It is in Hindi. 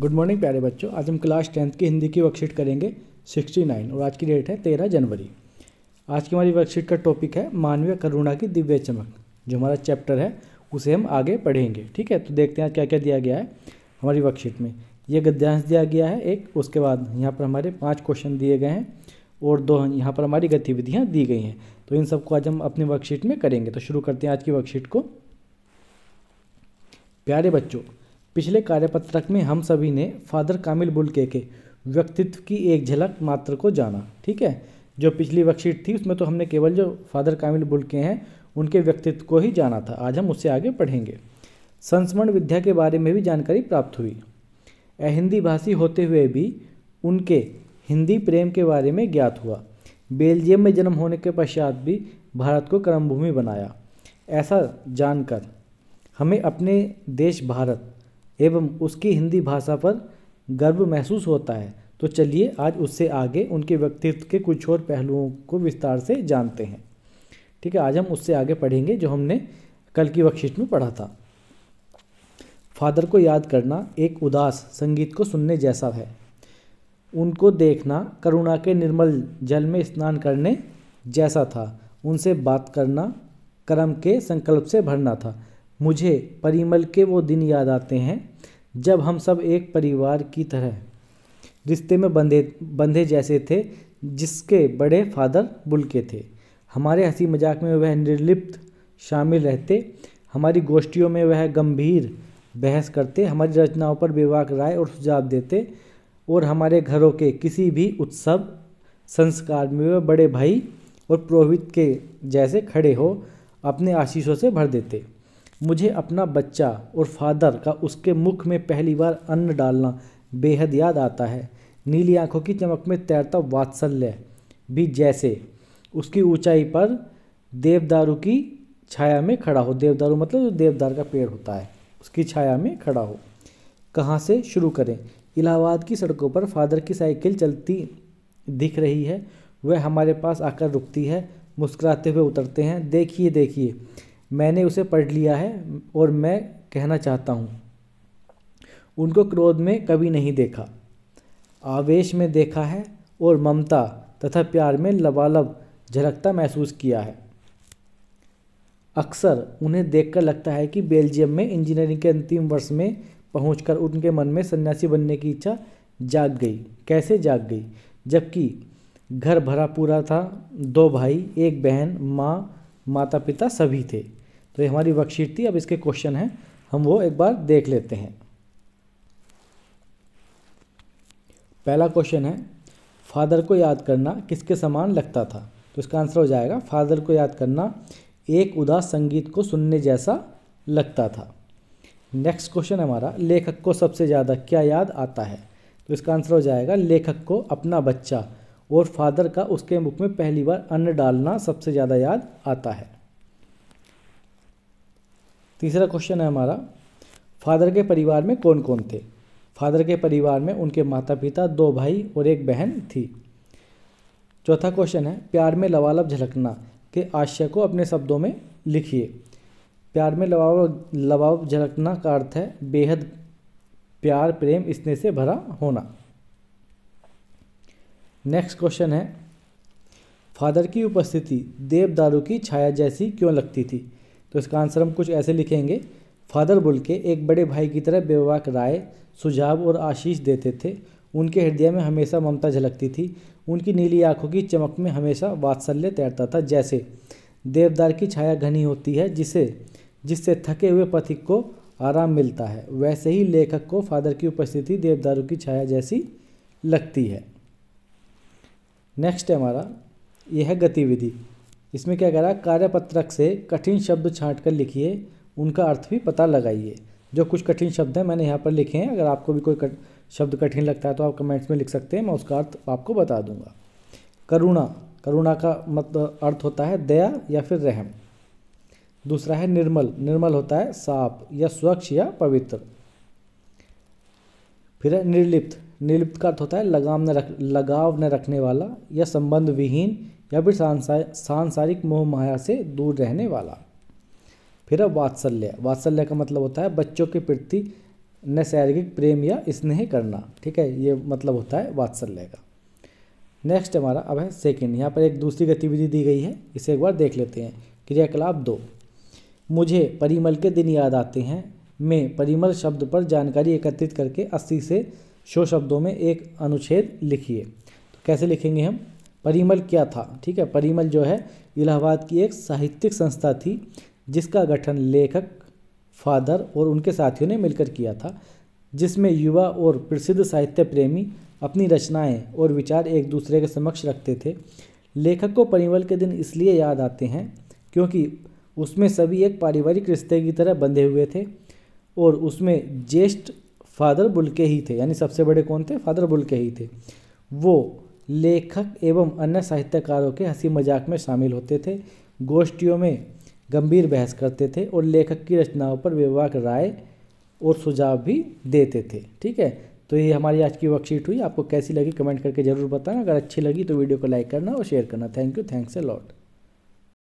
गुड मॉर्निंग प्यारे बच्चों आज हम क्लास टेंथ की हिंदी की वर्कशीट करेंगे 69 और आज की डेट है 13 जनवरी आज की हमारी वर्कशीट का टॉपिक है मानवीय करुणा की दिव्य चमक जो हमारा चैप्टर है उसे हम आगे पढ़ेंगे ठीक है तो देखते हैं क्या क्या दिया गया है हमारी वर्कशीट में ये गद्यांश दिया गया है एक उसके बाद यहाँ पर हमारे पाँच क्वेश्चन दिए गए हैं और दो यहाँ पर हमारी गतिविधियाँ दी गई हैं तो इन सबको आज हम अपनी वर्कशीट में करेंगे तो शुरू करते हैं आज की वर्कशीट को प्यारे बच्चों पिछले कार्यपत्रक में हम सभी ने फादर कामिल बुलके के व्यक्तित्व की एक झलक मात्र को जाना ठीक है जो पिछली वर्कशीट थी उसमें तो हमने केवल जो फादर कामिल बुलके हैं उनके व्यक्तित्व को ही जाना था आज हम उससे आगे पढ़ेंगे संस्मरण विद्या के बारे में भी जानकारी प्राप्त हुई अहिंदी भाषी होते हुए भी उनके हिंदी प्रेम के बारे में ज्ञात हुआ बेल्जियम में जन्म होने के पश्चात भी भारत को कर्मभूमि बनाया ऐसा जानकर हमें अपने देश भारत एवं उसकी हिंदी भाषा पर गर्व महसूस होता है तो चलिए आज उससे आगे उनके व्यक्तित्व के कुछ और पहलुओं को विस्तार से जानते हैं ठीक है आज हम उससे आगे पढ़ेंगे जो हमने कल की वर्कशीट में पढ़ा था फादर को याद करना एक उदास संगीत को सुनने जैसा है उनको देखना करुणा के निर्मल जल में स्नान करने जैसा था उनसे बात करना कर्म के संकल्प से भरना था मुझे परिमल के वो दिन याद आते हैं जब हम सब एक परिवार की तरह रिश्ते में बंधे बंधे जैसे थे जिसके बड़े फादर बुलके थे हमारे हंसी मजाक में वह निर्लिप्त शामिल रहते हमारी गोष्ठियों में वह गंभीर बहस करते हमारी रचनाओं पर विवाह राय और सुझाव देते और हमारे घरों के किसी भी उत्सव संस्कार में वह बड़े भाई और पुरोहित के जैसे खड़े हो अपने आशीषों से भर देते मुझे अपना बच्चा और फादर का उसके मुख में पहली बार अन्न डालना बेहद याद आता है नीली आंखों की चमक में तैरता वात्सल्य भी जैसे उसकी ऊंचाई पर देवदारू की छाया में खड़ा हो देवदारू मतलब जो देवदार का पेड़ होता है उसकी छाया में खड़ा हो कहाँ से शुरू करें इलाहाबाद की सड़कों पर फादर की साइकिल चलती दिख रही है वह हमारे पास आकर रुकती है मुस्कुराते हुए उतरते हैं देखिए देखिए मैंने उसे पढ़ लिया है और मैं कहना चाहता हूँ उनको क्रोध में कभी नहीं देखा आवेश में देखा है और ममता तथा प्यार में लबालब झलकता महसूस किया है अक्सर उन्हें देखकर लगता है कि बेल्जियम में इंजीनियरिंग के अंतिम वर्ष में पहुंचकर उनके मन में सन्यासी बनने की इच्छा जाग गई कैसे जाग गई जबकि घर भरा पूरा था दो भाई एक बहन माँ माता पिता सभी थे तो ये हमारी वर्कशीट थी अब इसके क्वेश्चन हैं हम वो एक बार देख लेते हैं पहला क्वेश्चन है फादर को याद करना किसके समान लगता था तो इसका आंसर हो जाएगा फादर को याद करना एक उदास संगीत को सुनने जैसा लगता था नेक्स्ट क्वेश्चन हमारा लेखक को सबसे ज़्यादा क्या याद आता है तो इसका आंसर हो जाएगा लेखक को अपना बच्चा और फादर का उसके मुख में पहली बार अन्न डालना सबसे ज़्यादा याद आता है तीसरा क्वेश्चन है हमारा फादर के परिवार में कौन कौन थे फादर के परिवार में उनके माता पिता दो भाई और एक बहन थी चौथा क्वेश्चन है प्यार में लवालब झलकना के आशय को अपने शब्दों में लिखिए प्यार में लवाब लवाब झलकना का अर्थ है बेहद प्यार प्रेम स्नेह से भरा होना नेक्स्ट क्वेश्चन है फादर की उपस्थिति देवदारू की छाया जैसी क्यों लगती थी तो इसका आंसर हम कुछ ऐसे लिखेंगे फादर बोल के एक बड़े भाई की तरह बेवाक राय सुझाव और आशीष देते थे उनके हृदय में हमेशा ममता झलकती थी उनकी नीली आंखों की चमक में हमेशा वात्सल्य तैरता था जैसे देवदार की छाया घनी होती है जिसे जिससे थके हुए पथिक को आराम मिलता है वैसे ही लेखक को फादर की उपस्थिति देवदारू की छाया जैसी लगती है नेक्स्ट है हमारा यह है गतिविधि इसमें क्या कह रहा है कार्यपत्रक से कठिन शब्द छाँट कर लिखिए उनका अर्थ भी पता लगाइए जो कुछ कठिन शब्द हैं मैंने यहाँ पर लिखे हैं अगर आपको भी कोई कट, शब्द कठिन लगता है तो आप कमेंट्स में लिख सकते हैं मैं उसका अर्थ आपको बता दूंगा करुणा करुणा का मतलब अर्थ होता है दया या फिर रहम दूसरा है निर्मल निर्मल होता है साफ या स्वच्छ या पवित्र फिर है निर्लिप्त निर्लिप्त का अर्थ होता है लगाम न रख लगाव न रखने वाला या संबंध विहीन या फिर सांसारिक मोह माया से दूर रहने वाला फिर अब वात्सल्य वात्सल्य का मतलब होता है बच्चों के प्रति नैसर्गिक प्रेम या स्नेह करना ठीक है ये मतलब होता है वात्सल्य का नेक्स्ट हमारा अब है सेकंड यहाँ पर एक दूसरी गतिविधि दी गई है इसे एक बार देख लेते हैं क्रियाकलाप दो मुझे परिमल के दिन याद आते हैं मैं परिमल शब्द पर जानकारी एकत्रित करके अस्सी से शो शब्दों में एक अनुच्छेद लिखिए तो कैसे लिखेंगे हम परिमल क्या था ठीक है परिमल जो है इलाहाबाद की एक साहित्यिक संस्था थी जिसका गठन लेखक फादर और उनके साथियों ने मिलकर किया था जिसमें युवा और प्रसिद्ध साहित्य प्रेमी अपनी रचनाएं और विचार एक दूसरे के समक्ष रखते थे लेखक को परिमल के दिन इसलिए याद आते हैं क्योंकि उसमें सभी एक पारिवारिक रिश्ते की तरह बंधे हुए थे और उसमें ज्येष्ठ फादर बुलके ही थे यानी सबसे बड़े कौन थे फादर बुलके ही थे वो लेखक एवं अन्य साहित्यकारों के हंसी मजाक में शामिल होते थे गोष्ठियों में गंभीर बहस करते थे और लेखक की रचनाओं पर विवाह राय और सुझाव भी देते थे ठीक है तो ये हमारी आज की वर्कशीट हुई आपको कैसी लगी कमेंट करके ज़रूर बताना अगर अच्छी लगी तो वीडियो को लाइक करना और शेयर करना thank you thanks a lot